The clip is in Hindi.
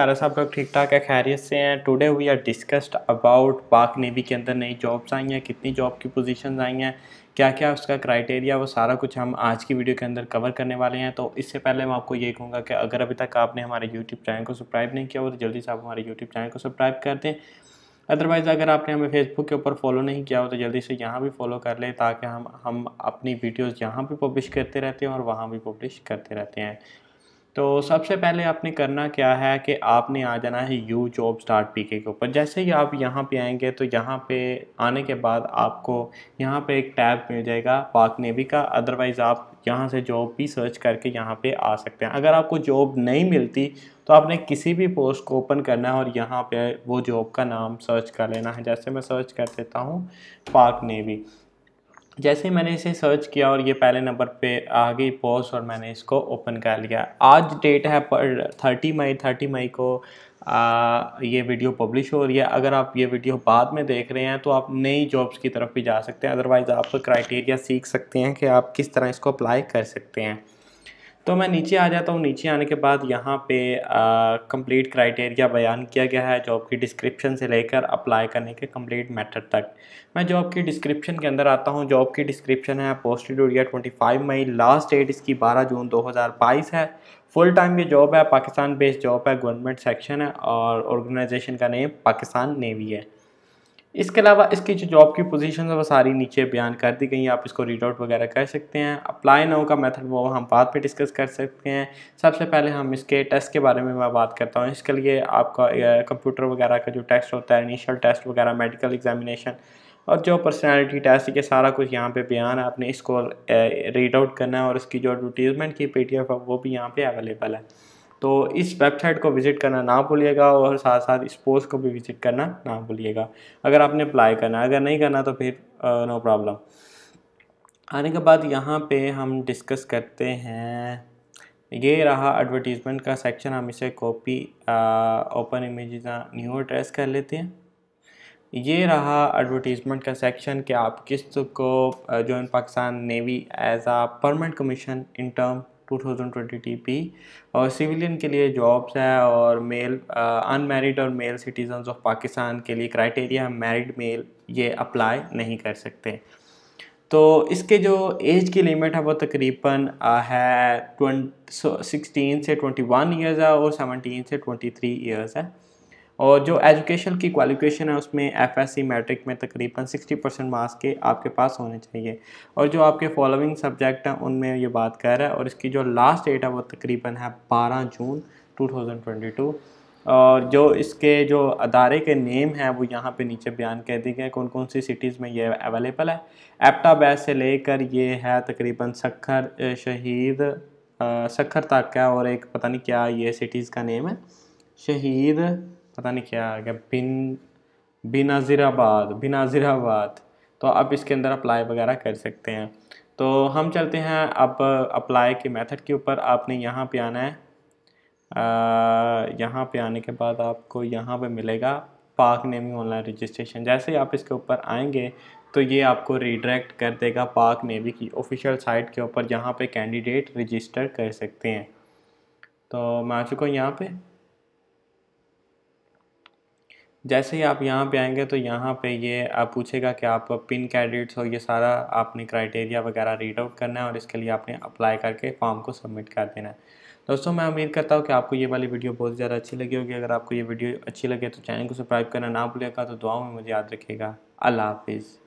यार सब लोग ठीक ठाक है खैरियत से हैं today we are discussed about Pak navy के अंदर नई जॉब्स आई हैं कितनी जॉब की पोजीशंस आई हैं क्या क्या उसका क्राइटेरिया वो सारा कुछ हम आज की वीडियो के अंदर कवर करने वाले हैं तो इससे पहले मैं आपको ये कहूँगा कि अगर अभी तक आपने हमारे यूट्यूब चैनल को सब्सक्राइब नहीं किया हो तो जल्दी से आप हमारे यूट्यूब चैनल को सब्सक्राइब कर दें अदरवाइज़ अगर आपने हमें फेसबुक के ऊपर फॉलो नहीं किया हो तो जल्दी से यहाँ भी फॉलो कर लें ताकि हम हम अपनी वीडियोज़ यहाँ भी पब्लिश करते रहते हैं और वहाँ भी पब्लिश करते रहते हैं तो सबसे पहले आपने करना क्या है कि आपने आ जाना है यू जॉब स्टार्ट पी के ऊपर जैसे ही आप यहाँ पे आएंगे तो यहाँ पे आने के बाद आपको यहाँ पे एक टैब मिल जाएगा पाक नेवी का अदरवाइज़ आप यहाँ से जॉब भी सर्च करके यहाँ पे आ सकते हैं अगर आपको जॉब नहीं मिलती तो आपने किसी भी पोस्ट को ओपन करना है और यहाँ पे वो जॉब का नाम सर्च कर लेना है जैसे मैं सर्च कर देता हूँ पाक नेवी जैसे ही मैंने इसे सर्च किया और ये पहले नंबर पे आ गई पोस्ट और मैंने इसको ओपन कर लिया आज डेट है पर थर्टी मई थर्टी मई को आ, ये वीडियो पब्लिश हो रही है अगर आप ये वीडियो बाद में देख रहे हैं तो आप नई जॉब्स की तरफ भी जा सकते हैं अदरवाइज़ आप क्राइटेरिया सीख सकते हैं कि आप किस तरह इसको अप्लाई कर सकते हैं तो मैं नीचे आ जाता हूँ नीचे आने के बाद यहाँ पे कंप्लीट क्राइटेरिया बयान किया गया है जॉब की डिस्क्रिप्शन से लेकर अप्लाई करने के कंप्लीट मेथड तक मैं जॉब की डिस्क्रिप्शन के अंदर आता हूँ जॉब की डिस्क्रिप्शन है पोस्टेड ट्वेंटी 25 मई लास्ट डेट इसकी 12 जून 2022 है फुल टाइम ये जॉब है पाकिस्तान बेस्ड जॉब है गवर्नमेंट सेक्शन है और ऑर्गेनाइजेशन का नेम पाकिस्तान नेवी है इसके अलावा इसकी जो जॉब की पोजीशन है वो सारी नीचे बयान कर दी गई हैं आप इसको रीड आउट वगैरह कर सकते हैं अप्लाई नाउ का मेथड वो हम बाद में डिस्कस कर सकते हैं सबसे पहले हम इसके टेस्ट के बारे में मैं बात करता हूँ इसके लिए आपका कंप्यूटर वगैरह का जो टेस्ट होता है इनिशियल टेस्ट वगैरह मेडिकल एग्जामिनेशन और जो पर्सनैलिटी टेस्ट के सारा कुछ यहाँ पर बयान है आपने इसको रीड आउट करना है और इसकी जो एडवर्टीजमेंट की पी है वो भी यहाँ पर अवेलेबल है तो इस वेबसाइट को विज़िट करना ना भूलिएगा और साथ साथ इस पोस्ट को भी विज़िट करना ना भूलिएगा अगर आपने अप्लाई करना अगर नहीं करना तो फिर नो प्रॉब्लम आने के बाद यहाँ पे हम डिस्कस करते हैं ये रहा एडवर्टीज़मेंट का सेक्शन हम इसे copy open image new address कर लेते हैं ये रहा एडवर्टीज़मेंट का सेक्शन कि आप किस को जो in Pakistan navy as a permanent commission in term 2020 P और सिविलियन के लिए जॉब्स है और मेल अनमेरिड uh, और मेल सिटीजन ऑफ पाकिस्तान के लिए क्राइटेरिया मैरिड मेल ये अप्लाई नहीं कर सकते तो इसके जो एज की लिमिट है वो तकरीबन uh, है ट्वेंट सिक्सटीन से ट्वेंटी वन ईयर्स है और सेवनटीन से ट्वेंटी थ्री ईयर्स है और जो एजुकेशन की क्वालिफिकेशन है उसमें एफएससी मैट्रिक में तकरीबन 60 परसेंट मार्क्स के आपके पास होने चाहिए और जो आपके फॉलोइंग सब्जेक्ट हैं उनमें ये बात कर रहा है और इसकी जो लास्ट डेट है वो तकरीबन है 12 जून 2022 और जो इसके जो अदारे के नेम हैं वो यहाँ पे नीचे बयान कह दिए गए कौन कौन सी सिटीज़ में ये अवेलेबल है एप्टाबैस से लेकर ये है तकरीबन सखर शहीद सखर तक का और एक पता नहीं क्या ये सिटीज़ का नेम है शहीद पता नहीं क्या आ गया बिन बिन बिनाजीराबाद तो आप इसके अंदर अप्लाई वगैरह कर सकते हैं तो हम चलते हैं अब अप्लाई के मेथड के ऊपर आपने यहाँ पे आना है यहाँ पे आने के बाद आपको यहाँ पे मिलेगा पार्क नेमी ऑनलाइन रजिस्ट्रेशन जैसे ही आप इसके ऊपर आएंगे तो ये आपको रिडायरेक्ट कर देगा पार्क नेवी की ऑफिशियल साइट के ऊपर जहाँ पे कैंडिडेट रजिस्टर कर सकते हैं तो मैं आ चुका हूँ यहाँ पर जैसे ही आप यहाँ पे आएंगे तो यहाँ पे ये आप पूछेगा कि आप पिन कैडिट्स हो ये सारा आपने क्राइटेरिया वगैरह रीड आउट करना है और इसके लिए आपने अप्लाई करके फॉर्म को सबमिट कर देना है दोस्तों मैं उम्मीद करता हूँ कि आपको ये वाली वीडियो बहुत ज़्यादा अच्छी लगी होगी अगर आपको ये वीडियो अच्छी लगे तो चैनल को सब्सक्राइब करना ना भूलेगा तो दुआ में मुझे याद रखेगा अल्लाह हाफिज़